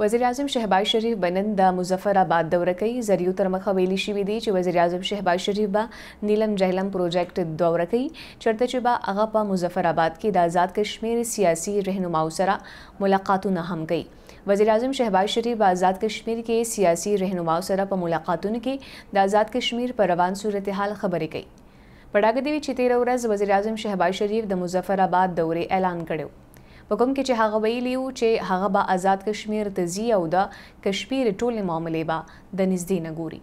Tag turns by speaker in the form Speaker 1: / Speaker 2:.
Speaker 1: وزیر اعظم شهباز شریف به نن د مظفر آباد دوره کوي زریو تر مخه ویلي شوي دي چې وزیر اعظم شهباز شریف به نیلم جهلم پروجیکټ دوره کوي چېرته چې به هغه په مظفر آباد کې د آزاد کشمیر سیاسي رهنماو سره ملاقاتونه هم کوي وزیر اعظم شهباز شریف به آزاد کشمیر کې سیاسي رهنماو سره په ملاقاتونو کې د آزاد کشمیر پر روان صورتحال خبرې کوي په ډاګه دی چې 13 ورځ وزیر اعظم شهباز شریف د مظفر آباد دورې اعلان کړو په کوم کې چې هغه ویلی وو چې هغه به آزاد کشمیر ته ځي او د کشمیر ټولې معاملې به د نږدې نه ګوري